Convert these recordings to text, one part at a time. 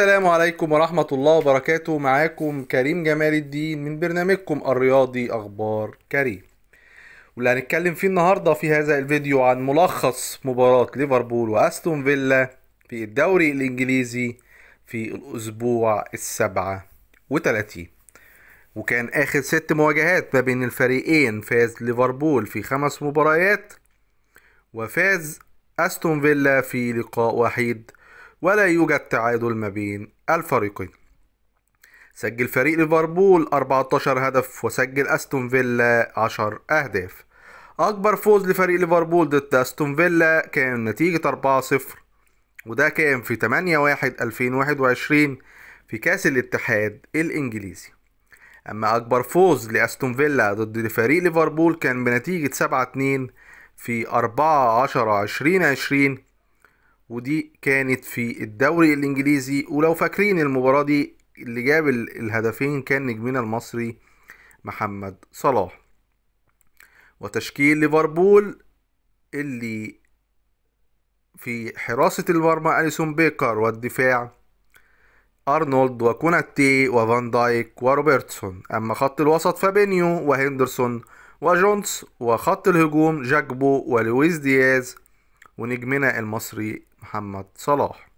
السلام عليكم ورحمة الله وبركاته معاكم كريم جمال الدين من برنامجكم الرياضي أخبار كريم واللي هنتكلم فيه النهاردة في هذا الفيديو عن ملخص مباراة ليفربول وأستون فيلا في الدوري الإنجليزي في الأسبوع السبعة وتلاتين وكان آخر ست مواجهات ما بين الفريقين فاز ليفربول في خمس مباريات وفاز أستون فيلا في لقاء وحيد ولا يوجد تعادل ما بين الفريقين سجل فريق ليفربول 14 هدف وسجل استون فيلا 10 اهداف اكبر فوز لفريق ليفربول ضد استون فيلا كان نتيجة 4-0 وده كان في 8-1-2021 في كاس الاتحاد الانجليزي اما اكبر فوز لاستون فيلا ضد فريق ليفربول كان بنتيجة 7-2 في 14 2020 ودي كانت في الدوري الانجليزي ولو فاكرين المباراه دي اللي جاب الهدفين كان نجمنا المصري محمد صلاح وتشكيل ليفربول اللي في حراسة المرمى أليسون بيكر والدفاع أرنولد وكوناتي وفان دايك وروبرتسون أما خط الوسط فابينيو وهندرسون وجونز وخط الهجوم جاكبو ولويس دياز ونجمنا المصري محمد صلاح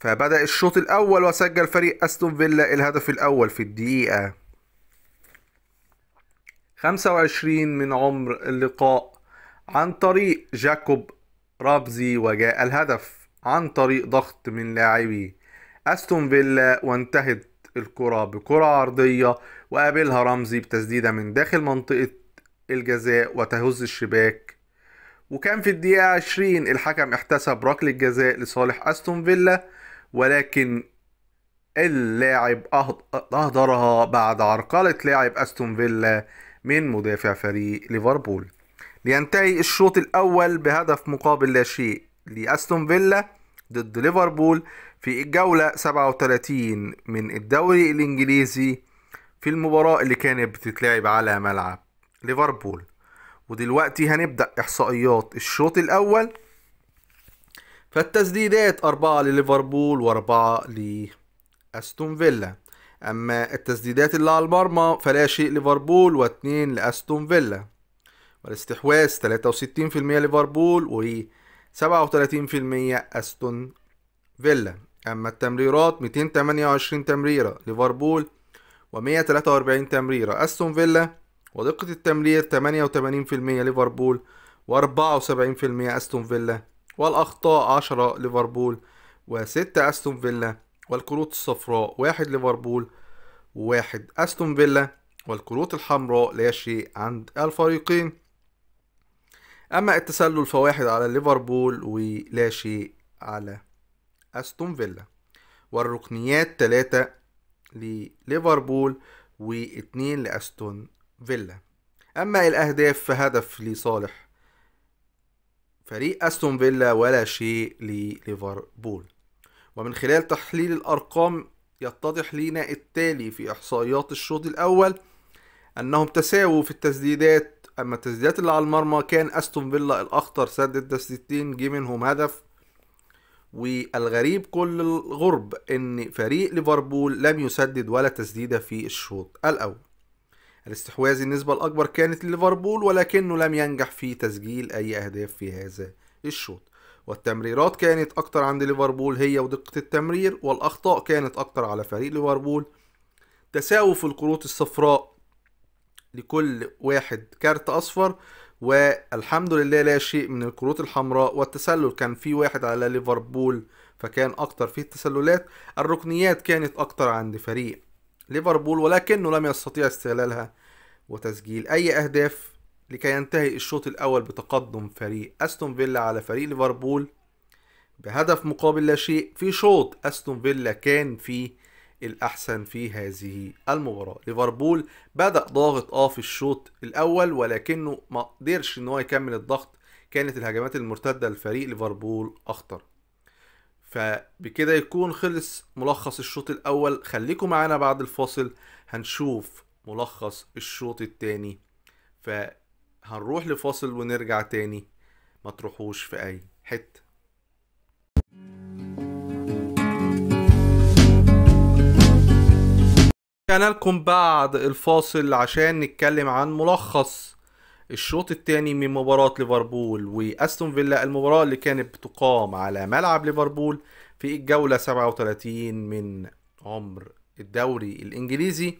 فبدأ الشوط الأول وسجل فريق أستون فيلا الهدف الأول في الدقيقة 25 من عمر اللقاء عن طريق جاكوب رابزي وجاء الهدف عن طريق ضغط من لاعبي أستون فيلا وانتهت الكرة بكرة عرضية وقابلها رمزي بتسديدة من داخل منطقة الجزاء وتهز الشباك وكان في الدقيقة 20 الحكم احتسب ركلة جزاء لصالح أستون فيلا ولكن اللاعب أهدرها بعد عرقلة لاعب أستون فيلا من مدافع فريق ليفربول لينتهي الشوط الأول بهدف مقابل لا شيء لأستون فيلا ضد ليفربول في الجولة 37 من الدوري الإنجليزي في المباراة اللي كانت بتتلعب على ملعب ليفربول ودلوقتي هنبدأ إحصائيات الشوط الأول فالتسديدات أربعة لليفربول وأربعة لأستون فيلا أما التسديدات اللي على المرمى فلا شيء ليفربول واتنين لأستون فيلا والاستحواذ 63% ليفربول و 37% أستون فيلا أما التمريرات 228 تمريرة ليفربول و 143 تمريرة أستون فيلا ودقة التمرير 88% ليفربول و74% أستون فيلا والأخطاء 10 ليفربول و6 أستون فيلا والكروت الصفراء 1 ليفربول و1 أستون فيلا والكروت الحمراء لا شيء عند الفريقين أما التسلل فواحد على ليفربول ولا شيء على أستون فيلا والركنيات 3 لليفربول واتنين لأستون فيلا أما الأهداف فهدف لصالح فريق أستون فيلا ولا شيء لليفربول ومن خلال تحليل الأرقام يتضح لينا التالي في إحصائيات الشوط الأول أنهم تساووا في التسديدات أما التسديدات اللي على المرمى كان أستون فيلا الأخطر سدد تسديدتين جه منهم هدف والغريب كل الغرب ان فريق ليفربول لم يسدد ولا تسديده في الشوط الاول الاستحواذ النسبة الأكبر كانت لليفربول ولكنه لم ينجح في تسجيل أي أهداف في هذا الشوط والتمريرات كانت أكتر عند ليفربول هي ودقة التمرير والأخطاء كانت أكتر على فريق ليفربول تساوي الكروت الصفراء لكل واحد كارت أصفر والحمد لله لا شيء من الكروت الحمراء والتسلل كان في واحد على ليفربول فكان أكتر في التسللات الركنيات كانت أكتر عند فريق ليفربول ولكنه لم يستطيع استغلالها وتسجيل أي أهداف لكي ينتهي الشوط الأول بتقدم فريق أستون فيلا على فريق ليفربول بهدف مقابل لا شيء في شوط أستون فيلا كان فيه الأحسن في هذه المباراة ليفربول بدأ ضاغط اه في الشوط الأول ولكنه ما قدرش إن هو يكمل الضغط كانت الهجمات المرتدة لفريق ليفربول أخطر فبكده يكون خلص ملخص الشوط الاول خليكم معانا بعد الفاصل هنشوف ملخص الشوط الثاني فهنروح لفاصل ونرجع تاني ما تروحوش في اي حته رجعنا لكم بعد الفاصل عشان نتكلم عن ملخص الشوط الثاني من مباراة ليفربول واستون فيلا المباراة اللي كانت بتقام على ملعب ليفربول في الجولة 37 من عمر الدوري الانجليزي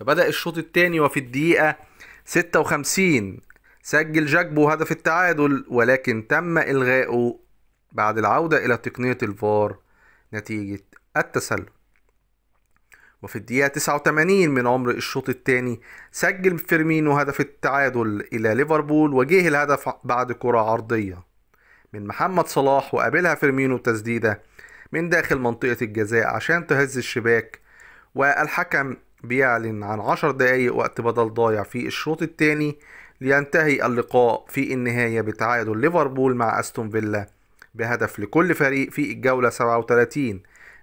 فبدأ الشوط الثاني وفي الدقيقة 56 سجل جاكبو هدف التعادل ولكن تم إلغائه بعد العودة إلى تقنية الفار نتيجة التسلل وفي الدقيقة 89 من عمر الشوط الثاني سجل فيرمينو هدف التعادل إلى ليفربول وجه الهدف بعد كرة عرضية من محمد صلاح وقابلها فيرمينو تسديدة من داخل منطقة الجزاء عشان تهز الشباك والحكم بيعلن عن 10 دقايق وقت بدل ضايع في الشوط الثاني لينتهي اللقاء في النهاية بتعادل ليفربول مع أستون فيلا بهدف لكل فريق في الجولة 37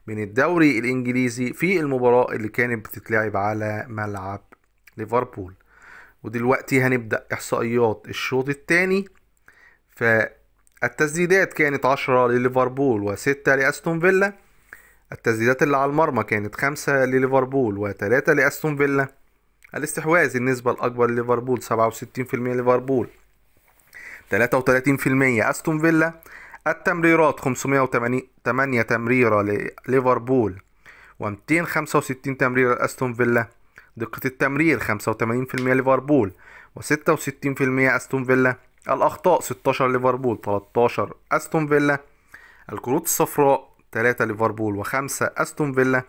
من الدوري الانجليزي في المباراه اللي كانت بتتلعب على ملعب ليفربول ودلوقتي هنبدا احصائيات الشوط الثاني فالتسديدات كانت عشرة لليفربول وستة لأستون فيلا التسديدات اللي على المرمى كانت خمسة لليفربول وثلاثة لأستون فيلا الاستحواذ النسبة الأكبر لليفربول سبعة وستين في المية ليفربول 33% في المية أستون فيلا التمريرات 508 تمريرة لليفربول و265 تمريرة لأستون فيلا دقة التمرير 85% ليفربول و66% أستون فيلا الأخطاء 16 ليفربول 13 أستون فيلا الكروت الصفراء 3 ليفربول و5 أستون فيلا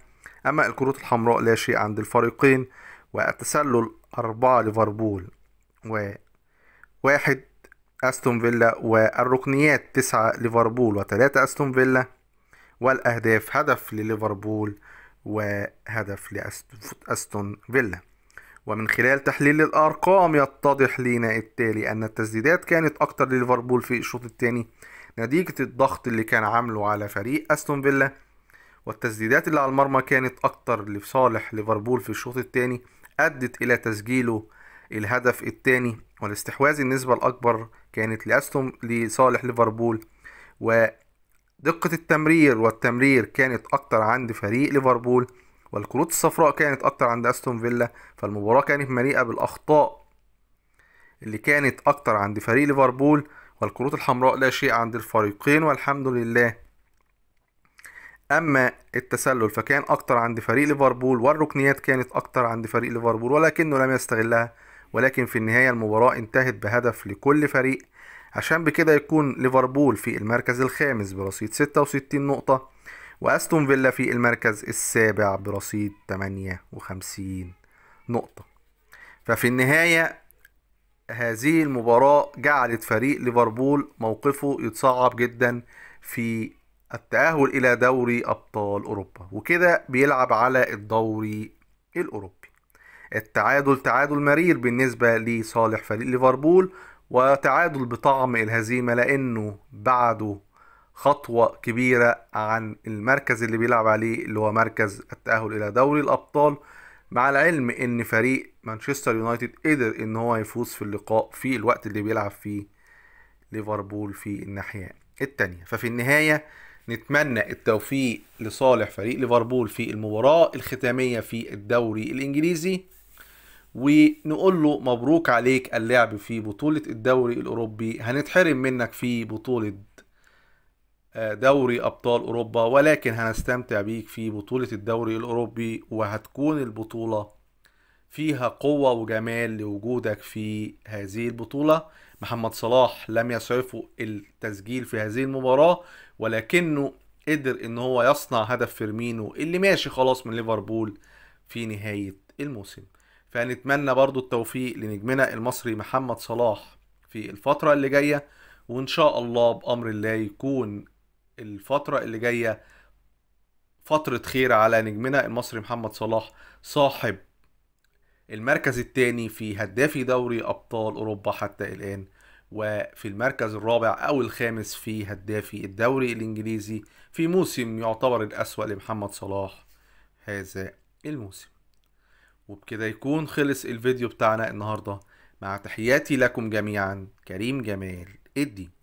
أما الكروت الحمراء لا شيء عند الفريقين والتسلل 4 ليفربول و واحد أستون فيلا والركنيات تسعة ليفربول وثلاثة أستون فيلا والأهداف هدف لليفربول وهدف لأستون فيلا ومن خلال تحليل الأرقام يتضح لنا التالي أن التسديدات كانت أكتر لليفربول في الشوط الثاني نتيجة الضغط اللي كان عامله على فريق أستون فيلا والتسديدات اللي على المرمى كانت أكتر لصالح ليفربول في الشوط الثاني أدت إلى تسجيله الهدف الثاني والاستحواذ النسبة الأكبر كانت لأستون لصالح ليفربول ودقة التمرير والتمرير كانت أكتر عند فريق ليفربول والكروت الصفراء كانت أكتر عند أستون فيلا فالمباراة كانت مليئة بالأخطاء اللي كانت أكتر عند فريق ليفربول والكروت الحمراء لا شيء عند الفريقين والحمد لله اما التسلل فكان اكتر عند فريق ليفربول والركنيات كانت اكتر عند فريق ليفربول ولكنه لم يستغلها ولكن في النهاية المباراة انتهت بهدف لكل فريق عشان بكده يكون ليفربول في المركز الخامس برصيد 66 نقطة وأستون فيلا في المركز السابع برصيد 58 نقطة ففي النهاية هذه المباراة جعلت فريق ليفربول موقفه يتصعب جدا في التأهل إلى دوري أبطال أوروبا وكده بيلعب على الدوري الأوروبي التعادل تعادل مرير بالنسبة لصالح فريق ليفربول وتعادل بطعم الهزيمة لأنه بعده خطوة كبيرة عن المركز اللي بيلعب عليه اللي هو مركز التأهل إلى دوري الأبطال مع العلم إن فريق مانشستر يونايتد قدر إن هو يفوز في اللقاء في الوقت اللي بيلعب فيه ليفربول في الناحية التانية ففي النهاية نتمنى التوفيق لصالح فريق ليفربول في المباراة الختامية في الدوري الإنجليزي ونقول له مبروك عليك اللعب في بطولة الدوري الأوروبي هنتحرم منك في بطولة آه، دوري أبطال أوروبا ولكن هنستمتع بيك في بطولة الدوري الأوروبي وهتكون البطولة فيها قوة وجمال لوجودك في هذه البطولة محمد صلاح لم يسعفه التسجيل في هذه المباراة ولكنه قدر ان هو يصنع هدف فيرمينو اللي ماشي خلاص من ليفربول في نهاية الموسم فنتمنى برضو التوفيق لنجمنا المصري محمد صلاح في الفترة اللي جاية وإن شاء الله بأمر الله يكون الفترة اللي جاية فترة خير على نجمنا المصري محمد صلاح صاحب المركز الثاني في هدافي دوري أبطال أوروبا حتى الآن وفي المركز الرابع أو الخامس في هدافي الدوري الإنجليزي في موسم يعتبر الأسوأ لمحمد صلاح هذا الموسم وبكده يكون خلص الفيديو بتاعنا النهارده مع تحياتي لكم جميعا كريم جمال ادي